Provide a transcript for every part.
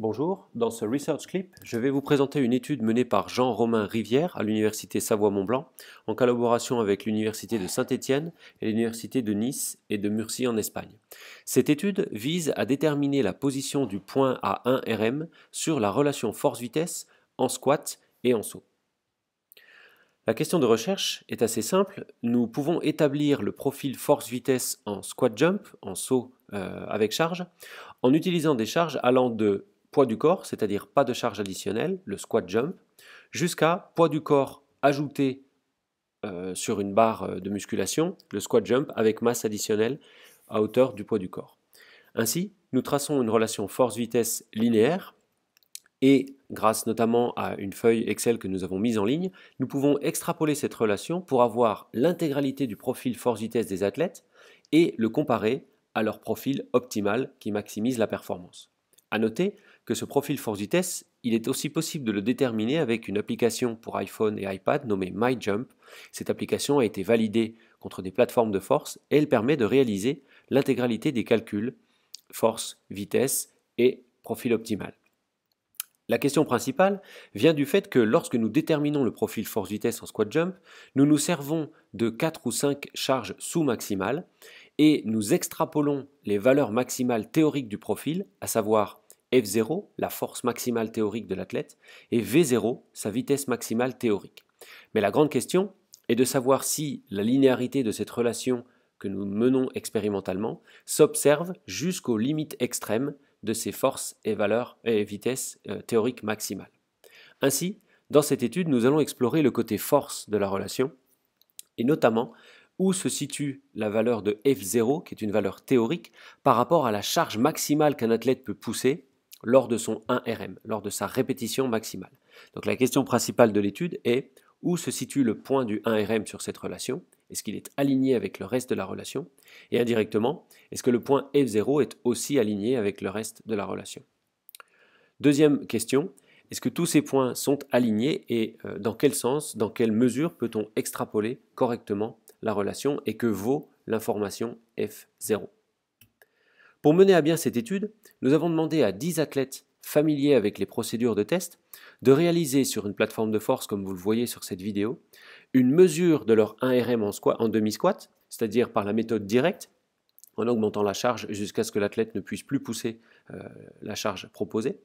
Bonjour, dans ce Research Clip, je vais vous présenter une étude menée par Jean-Romain Rivière à l'Université Savoie-Mont-Blanc en collaboration avec l'Université de Saint-Étienne et l'Université de Nice et de Murcie en Espagne. Cette étude vise à déterminer la position du point à 1 RM sur la relation force-vitesse en squat et en saut. La question de recherche est assez simple. Nous pouvons établir le profil force-vitesse en squat jump, en saut euh, avec charge, en utilisant des charges allant de poids du corps, c'est-à-dire pas de charge additionnelle, le squat jump, jusqu'à poids du corps ajouté euh, sur une barre euh, de musculation, le squat jump avec masse additionnelle à hauteur du poids du corps. Ainsi, nous traçons une relation force-vitesse linéaire et grâce notamment à une feuille Excel que nous avons mise en ligne, nous pouvons extrapoler cette relation pour avoir l'intégralité du profil force-vitesse des athlètes et le comparer à leur profil optimal qui maximise la performance. À noter, ce profil force vitesse, il est aussi possible de le déterminer avec une application pour iPhone et iPad nommée MyJump. Cette application a été validée contre des plateformes de force et elle permet de réaliser l'intégralité des calculs force, vitesse et profil optimal. La question principale vient du fait que lorsque nous déterminons le profil force-vitesse en squat jump, nous nous servons de 4 ou 5 charges sous-maximales et nous extrapolons les valeurs maximales théoriques du profil, à savoir F0, la force maximale théorique de l'athlète, et V0, sa vitesse maximale théorique. Mais la grande question est de savoir si la linéarité de cette relation que nous menons expérimentalement s'observe jusqu'aux limites extrêmes de ces forces et valeurs et vitesses euh, théoriques maximales. Ainsi, dans cette étude, nous allons explorer le côté force de la relation et notamment où se situe la valeur de F0, qui est une valeur théorique, par rapport à la charge maximale qu'un athlète peut pousser, lors de son 1RM, lors de sa répétition maximale. Donc la question principale de l'étude est où se situe le point du 1RM sur cette relation Est-ce qu'il est aligné avec le reste de la relation Et indirectement, est-ce que le point F0 est aussi aligné avec le reste de la relation Deuxième question, est-ce que tous ces points sont alignés et euh, dans quel sens, dans quelle mesure peut-on extrapoler correctement la relation et que vaut l'information F0 pour mener à bien cette étude, nous avons demandé à 10 athlètes familiers avec les procédures de test de réaliser sur une plateforme de force, comme vous le voyez sur cette vidéo, une mesure de leur 1RM en, en demi-squat, c'est-à-dire par la méthode directe, en augmentant la charge jusqu'à ce que l'athlète ne puisse plus pousser euh, la charge proposée.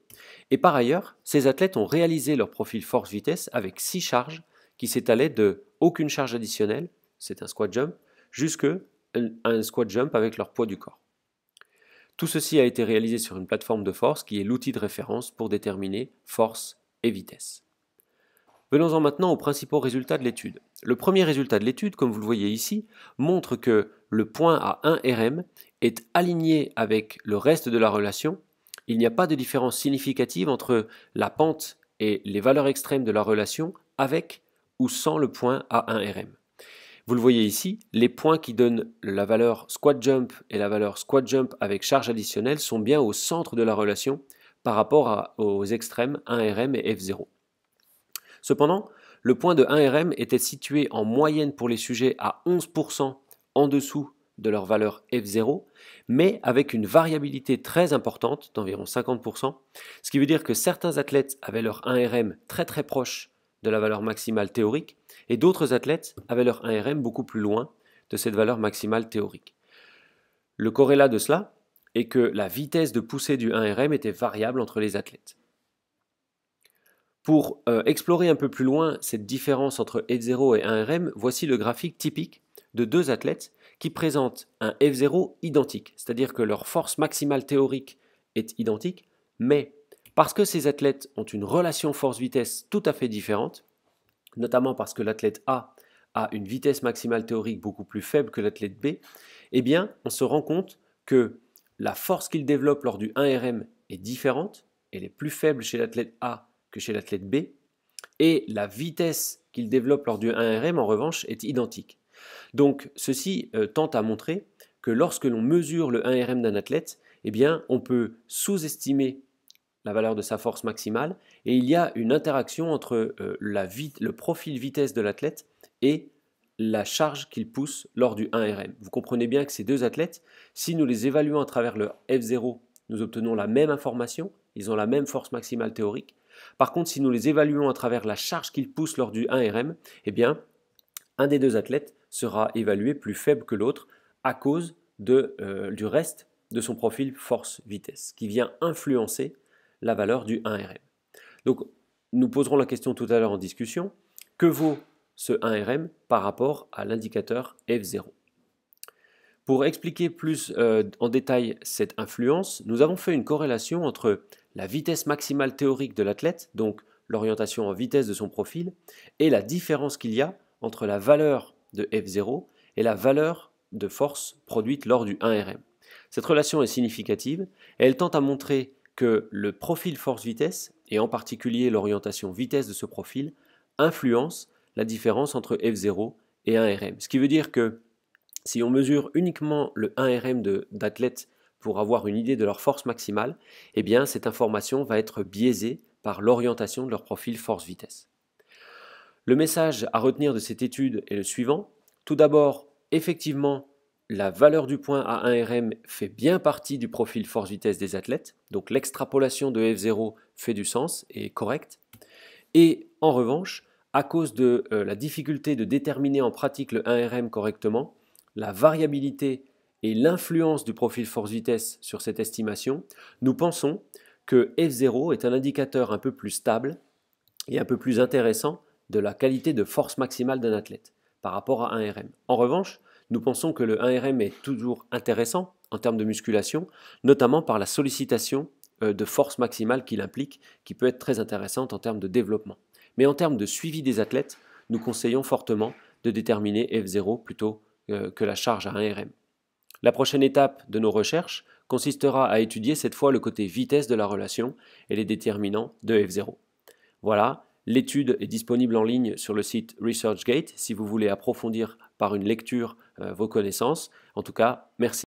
Et par ailleurs, ces athlètes ont réalisé leur profil force-vitesse avec 6 charges qui s'étalaient de aucune charge additionnelle, c'est un squat jump, jusqu'à un squat jump avec leur poids du corps. Tout ceci a été réalisé sur une plateforme de force qui est l'outil de référence pour déterminer force et vitesse. Venons-en maintenant aux principaux résultats de l'étude. Le premier résultat de l'étude, comme vous le voyez ici, montre que le point à 1 RM est aligné avec le reste de la relation. Il n'y a pas de différence significative entre la pente et les valeurs extrêmes de la relation avec ou sans le point à 1 RM. Vous le voyez ici, les points qui donnent la valeur squat jump et la valeur squat jump avec charge additionnelle sont bien au centre de la relation par rapport aux extrêmes 1RM et F0. Cependant, le point de 1RM était situé en moyenne pour les sujets à 11% en dessous de leur valeur F0, mais avec une variabilité très importante d'environ 50%, ce qui veut dire que certains athlètes avaient leur 1RM très très proche de la valeur maximale théorique, et d'autres athlètes avaient leur 1RM beaucoup plus loin de cette valeur maximale théorique. Le corrélat de cela est que la vitesse de poussée du 1RM était variable entre les athlètes. Pour euh, explorer un peu plus loin cette différence entre F0 et 1RM, voici le graphique typique de deux athlètes qui présentent un F0 identique, c'est-à-dire que leur force maximale théorique est identique, mais parce que ces athlètes ont une relation force-vitesse tout à fait différente, notamment parce que l'athlète A a une vitesse maximale théorique beaucoup plus faible que l'athlète B, eh bien, on se rend compte que la force qu'il développe lors du 1RM est différente, elle est plus faible chez l'athlète A que chez l'athlète B, et la vitesse qu'il développe lors du 1RM, en revanche, est identique. Donc, ceci euh, tend à montrer que lorsque l'on mesure le 1RM d'un athlète, eh bien, on peut sous-estimer la valeur de sa force maximale, et il y a une interaction entre euh, le profil vitesse de l'athlète et la charge qu'il pousse lors du 1RM. Vous comprenez bien que ces deux athlètes, si nous les évaluons à travers le F0, nous obtenons la même information, ils ont la même force maximale théorique. Par contre, si nous les évaluons à travers la charge qu'ils poussent lors du 1RM, eh bien, un des deux athlètes sera évalué plus faible que l'autre à cause de, euh, du reste de son profil force-vitesse, qui vient influencer la valeur du 1RM. Donc nous poserons la question tout à l'heure en discussion, que vaut ce 1RM par rapport à l'indicateur F0 Pour expliquer plus euh, en détail cette influence, nous avons fait une corrélation entre la vitesse maximale théorique de l'athlète, donc l'orientation en vitesse de son profil, et la différence qu'il y a entre la valeur de F0 et la valeur de force produite lors du 1RM. Cette relation est significative et elle tente à montrer que le profil force-vitesse, et en particulier l'orientation vitesse de ce profil, influence la différence entre F0 et 1RM. Ce qui veut dire que si on mesure uniquement le 1RM d'athlètes pour avoir une idée de leur force maximale, eh bien cette information va être biaisée par l'orientation de leur profil force-vitesse. Le message à retenir de cette étude est le suivant. Tout d'abord, effectivement, la valeur du point à 1RM fait bien partie du profil force-vitesse des athlètes, donc l'extrapolation de F0 fait du sens et est correcte. Et en revanche, à cause de euh, la difficulté de déterminer en pratique le 1RM correctement, la variabilité et l'influence du profil force-vitesse sur cette estimation, nous pensons que F0 est un indicateur un peu plus stable et un peu plus intéressant de la qualité de force maximale d'un athlète par rapport à 1RM. En revanche, nous pensons que le 1RM est toujours intéressant en termes de musculation, notamment par la sollicitation euh, de force maximale qu'il implique, qui peut être très intéressante en termes de développement. Mais en termes de suivi des athlètes, nous conseillons fortement de déterminer F0 plutôt euh, que la charge à 1RM. La prochaine étape de nos recherches consistera à étudier cette fois le côté vitesse de la relation et les déterminants de F0. Voilà, l'étude est disponible en ligne sur le site ResearchGate si vous voulez approfondir par une lecture euh, vos connaissances. En tout cas, merci.